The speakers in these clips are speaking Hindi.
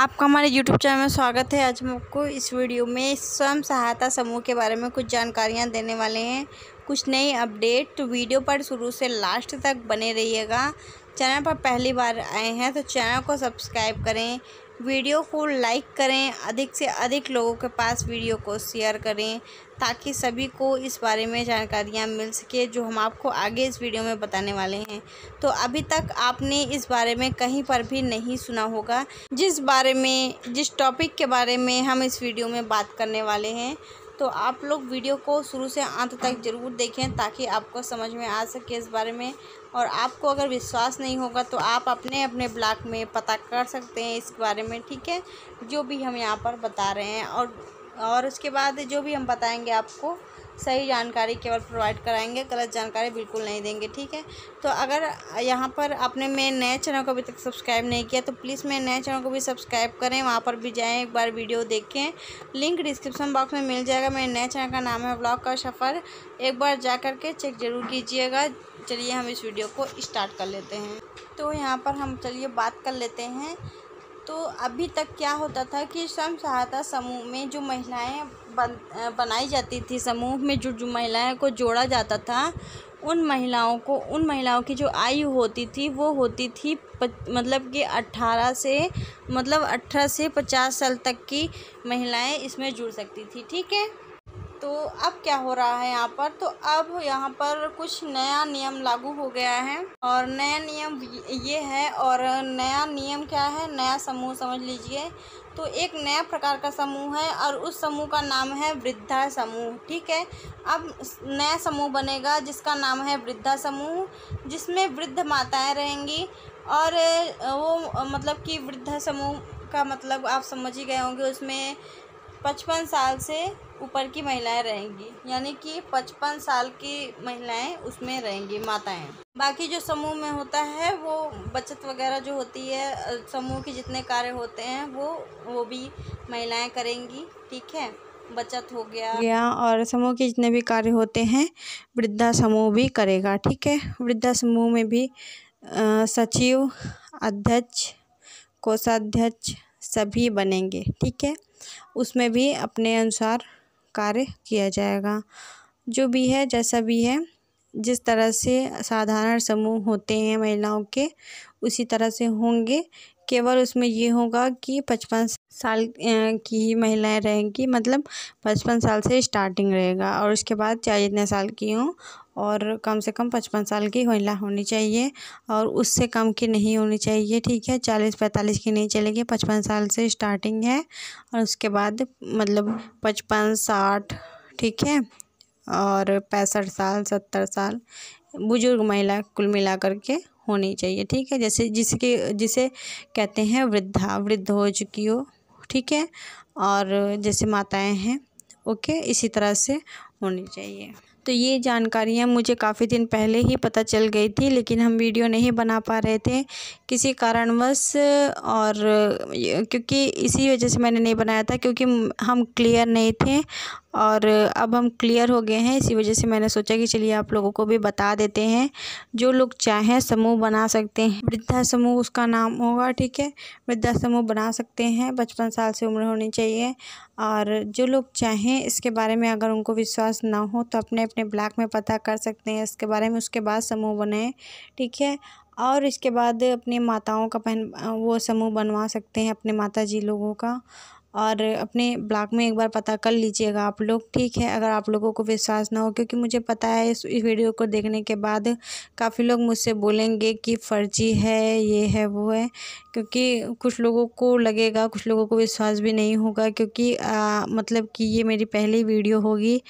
आपका हमारे यूट्यूब चैनल में स्वागत है आज हम आपको इस वीडियो में स्वयं सहायता समूह के बारे में कुछ जानकारियाँ देने वाले हैं कुछ नई अपडेट तो वीडियो पर शुरू से लास्ट तक बने रहिएगा चैनल पर पहली बार आए हैं तो चैनल को सब्सक्राइब करें वीडियो को लाइक करें अधिक से अधिक लोगों के पास वीडियो को शेयर करें ताकि सभी को इस बारे में जानकारियाँ मिल सके जो हम आपको आगे इस वीडियो में बताने वाले हैं तो अभी तक आपने इस बारे में कहीं पर भी नहीं सुना होगा जिस बारे में जिस टॉपिक के बारे में हम इस वीडियो में बात करने वाले हैं तो आप लोग वीडियो को शुरू से अंत तक ज़रूर देखें ताकि आपको समझ में आ सके इस बारे में और आपको अगर विश्वास नहीं होगा तो आप अपने अपने ब्लॉक में पता कर सकते हैं इस बारे में ठीक है जो भी हम यहाँ पर बता रहे हैं और और उसके बाद जो भी हम बताएंगे आपको सही जानकारी केवल प्रोवाइड कराएंगे गलत जानकारी बिल्कुल नहीं देंगे ठीक है तो अगर यहाँ पर आपने मेरे नए चैनल को अभी तक सब्सक्राइब नहीं किया तो प्लीज़ मेरे नए चैनल को भी सब्सक्राइब करें वहाँ पर भी जाएँ एक बार वीडियो देखें लिंक डिस्क्रिप्शन बॉक्स में मिल जाएगा मेरे नए चैनल का नाम है ब्लॉग का सफ़र एक बार जा करके चेक ज़रूर कीजिएगा चलिए हम इस वीडियो को स्टार्ट कर लेते हैं तो यहाँ पर हम चलिए बात कर लेते हैं तो अभी तक क्या होता था कि स्वयं सहायता समूह में जो महिलाएं बन बनाई जाती थी समूह में जो जो महिलाएं को जोड़ा जाता था उन महिलाओं को उन महिलाओं की जो आयु होती थी वो होती थी प, मतलब कि अट्ठारह से मतलब अठारह से पचास साल तक की महिलाएं इसमें जुड़ सकती थी ठीक है तो अब क्या हो रहा है यहाँ पर तो अब यहाँ पर कुछ नया नियम लागू हो गया है और नया नियम ये है और नया नियम क्या है नया समूह समझ लीजिए तो एक नया प्रकार का समूह है और उस समूह का नाम है वृद्धा समूह ठीक है अब नया समूह बनेगा जिसका नाम है वृद्धा समूह जिसमें वृद्ध माताएं रहेंगी और वो मतलब कि वृद्धा समूह का मतलब आप समझ ही गए होंगे उसमें पचपन साल से ऊपर की महिलाएं रहेंगी यानी कि पचपन साल की महिलाएं उसमें रहेंगी माताएं बाकी जो समूह में होता है वो बचत वगैरह जो होती है समूह के जितने कार्य होते हैं वो वो भी महिलाएं करेंगी ठीक है बचत हो गया गया और समूह के जितने भी कार्य होते हैं वृद्धा समूह भी करेगा ठीक है वृद्धा समूह में भी सचिव अध्यक्ष कोषाध्यक्ष सभी बनेंगे ठीक है उसमें भी अपने अनुसार कार्य किया जाएगा जो भी है जैसा भी है जिस तरह से साधारण समूह होते हैं महिलाओं के उसी तरह से होंगे केवल उसमें ये होगा कि पचपन साल की ही महिलाएं रहेंगी मतलब पचपन साल से स्टार्टिंग रहेगा और उसके बाद चाहे जितने साल की हों और कम से कम पचपन साल की महिला होनी चाहिए और उससे कम की नहीं होनी चाहिए ठीक है चालीस पैंतालीस की नहीं चलेगी पचपन साल से स्टार्टिंग है और उसके बाद मतलब पचपन साठ ठीक है और पैंसठ साल सत्तर साल बुज़ुर्ग महिला कुल मिला के होनी चाहिए ठीक है जैसे जिसके जिसे कहते हैं वृद्धा वृद्ध हो चुकी हो ठीक है और जैसे माताएं हैं ओके इसी तरह से होनी चाहिए तो ये जानकारियाँ मुझे काफ़ी दिन पहले ही पता चल गई थी लेकिन हम वीडियो नहीं बना पा रहे थे किसी कारणवश और क्योंकि इसी वजह से मैंने नहीं बनाया था क्योंकि हम क्लियर नहीं थे और अब हम क्लियर हो गए हैं इसी वजह से मैंने सोचा कि चलिए आप लोगों को भी बता देते हैं जो लोग चाहें समूह बना सकते हैं वृद्धा समूह उसका नाम होगा ठीक है वृद्धा समूह बना सकते हैं पचपन साल से उम्र होनी चाहिए और जो लोग चाहें इसके बारे में अगर उनको विश्वास ना हो तो अपने अपने ब्लॉक में पता कर सकते हैं इसके बारे में उसके बाद समूह बने ठीक है और इसके बाद अपनी माताओं का पहन वो समूह बनवा सकते हैं अपने माता जी लोगों का और अपने ब्लॉग में एक बार पता कर लीजिएगा आप लोग ठीक है अगर आप लोगों को विश्वास ना हो क्योंकि मुझे पता है इस वीडियो को देखने के बाद काफ़ी लोग मुझसे बोलेंगे कि फ़र्जी है ये है वो है क्योंकि कुछ लोगों को लगेगा कुछ लोगों को विश्वास भी नहीं होगा क्योंकि आ, मतलब कि ये मेरी पहली वीडियो होगी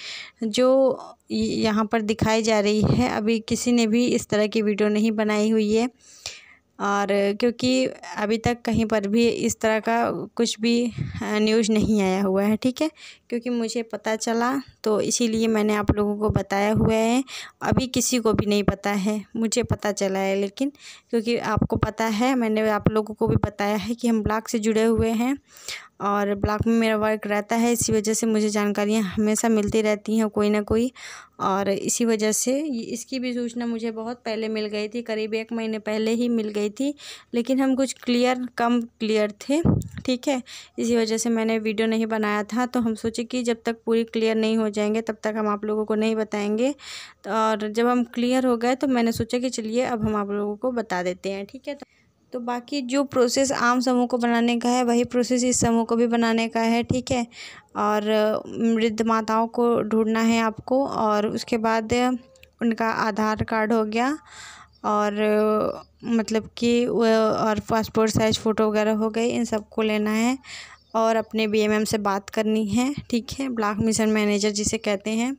जो यहाँ पर दिखाई जा रही है अभी किसी ने भी इस तरह की वीडियो नहीं बनाई हुई है और क्योंकि अभी तक कहीं पर भी इस तरह का कुछ भी न्यूज़ नहीं आया हुआ है ठीक है क्योंकि मुझे पता चला तो इसीलिए मैंने आप लोगों को बताया हुआ है अभी किसी को भी नहीं पता है मुझे पता चला है लेकिन क्योंकि आपको पता है मैंने आप लोगों को भी बताया है कि हम ब्लॉग से जुड़े हुए हैं और ब्लॉक में मेरा वर्क रहता है इसी वजह से मुझे जानकारियाँ हमेशा मिलती रहती हैं कोई ना कोई और इसी वजह से इसकी भी सूचना मुझे बहुत पहले मिल गई थी करीब एक महीने पहले ही मिल गई थी लेकिन हम कुछ क्लियर कम क्लियर थे ठीक है इसी वजह से मैंने वीडियो नहीं बनाया था तो हम सोचे कि जब तक पूरी क्लियर नहीं हो जाएंगे तब तक हम आप लोगों को नहीं बताएंगे और जब हम क्लियर हो गए तो मैंने सोचा कि चलिए अब हम आप लोगों को बता देते हैं ठीक है तो तो बाकी जो प्रोसेस आम समूह को बनाने का है वही प्रोसेस इस समूह को भी बनाने का है ठीक है और वृद्ध माताओं को ढूंढना है आपको और उसके बाद उनका आधार कार्ड हो गया और मतलब कि और पासपोर्ट साइज़ फ़ोटो वगैरह हो गई इन सबको लेना है और अपने बी एम एम से बात करनी है ठीक है ब्लॉक मिशन मैनेजर जिसे कहते हैं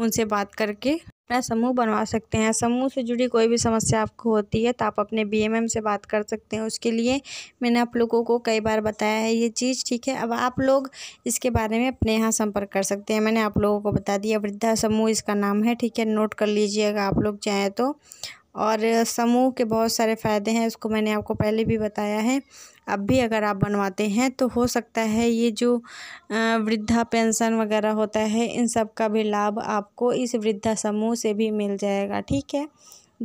उनसे बात करके अपना समूह बनवा सकते हैं समूह से जुड़ी कोई भी समस्या आपको होती है तो आप अपने बी एम एम से बात कर सकते हैं उसके लिए मैंने आप लोगों को कई बार बताया है ये चीज़ ठीक है अब आप लोग इसके बारे में अपने यहाँ संपर्क कर सकते हैं मैंने आप लोगों को बता दिया वृद्धा समूह इसका नाम है ठीक है नोट कर लीजिएगा आप लोग चाहें तो और समूह के बहुत सारे फ़ायदे हैं इसको मैंने आपको पहले भी बताया है अब भी अगर आप बनवाते हैं तो हो सकता है ये जो वृद्धा पेंशन वगैरह होता है इन सब का भी लाभ आपको इस वृद्धा समूह से भी मिल जाएगा ठीक है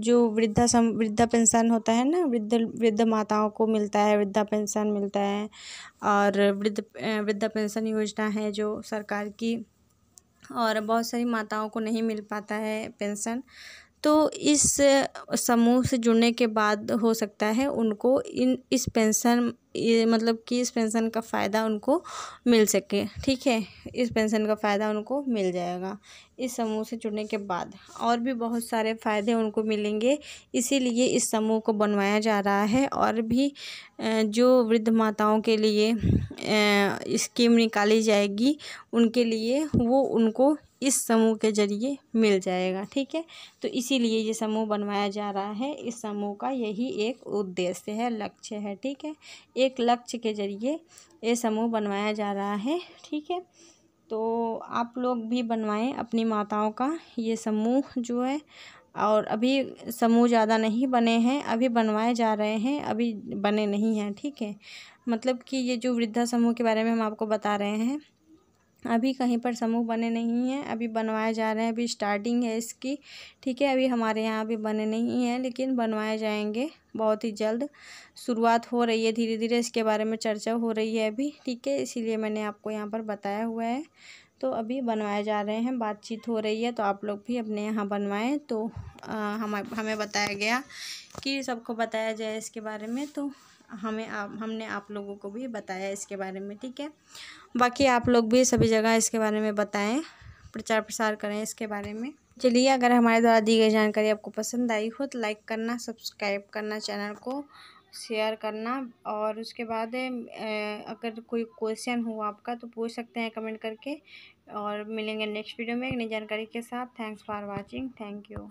जो वृद्धा सम वृद्धा पेंशन होता है ना वृद्ध वृद्ध माताओं को मिलता है वृद्धा पेंशन मिलता है और वृद्ध वृद्धा पेंशन योजना है जो सरकार की और बहुत सारी माताओं को नहीं मिल पाता है पेंशन तो इस समूह से जुड़ने के बाद हो सकता है उनको इन इस पेंशन मतलब कि इस पेंशन का फ़ायदा उनको मिल सके ठीक है इस पेंशन का फ़ायदा उनको मिल जाएगा इस समूह से जुड़ने के बाद और भी बहुत सारे फ़ायदे उनको मिलेंगे इसीलिए इस समूह को बनवाया जा रहा है और भी जो वृद्ध माताओं के लिए स्कीम निकाली जाएगी उनके लिए वो उनको इस समूह के ज़रिए मिल जाएगा ठीक है तो इसीलिए ये समूह बनवाया जा रहा है इस समूह का यही एक उद्देश्य है लक्ष्य है ठीक है एक लक्ष्य के ज़रिए ये समूह बनवाया जा रहा है ठीक है तो आप लोग भी बनवाएं अपनी माताओं का ये समूह जो है और अभी समूह ज़्यादा नहीं बने हैं अभी बनवाए जा रहे हैं अभी बने नहीं हैं ठीक है मतलब कि ये जो वृद्धा समूह के बारे में हम आपको बता रहे हैं अभी कहीं पर समूह बने नहीं हैं अभी बनवाए जा रहे हैं अभी स्टार्टिंग है इसकी ठीक है अभी हमारे यहाँ अभी बने नहीं हैं लेकिन बनवाए जाएंगे बहुत ही जल्द शुरुआत हो रही है धीरे धीरे इसके बारे में चर्चा हो रही है अभी ठीक है इसीलिए मैंने आपको यहाँ पर बताया हुआ है तो अभी बनवाए जा रहे हैं बातचीत हो रही है तो आप लोग भी अपने यहाँ बनवाएँ तो आ, हम हमें बताया गया कि सबको बताया जाए इसके बारे में तो हमें आप हमने आप लोगों को भी बताया इसके बारे में ठीक है बाकी आप लोग भी सभी जगह इसके बारे में बताएं प्रचार प्रसार करें इसके बारे में चलिए अगर हमारे द्वारा दी गई जानकारी आपको पसंद आई हो तो लाइक करना सब्सक्राइब करना चैनल को शेयर करना और उसके बाद अगर कोई क्वेश्चन हो आपका तो पूछ सकते हैं कमेंट करके और मिलेंगे नेक्स्ट वीडियो में एक नई जानकारी के साथ thanks for watching thank you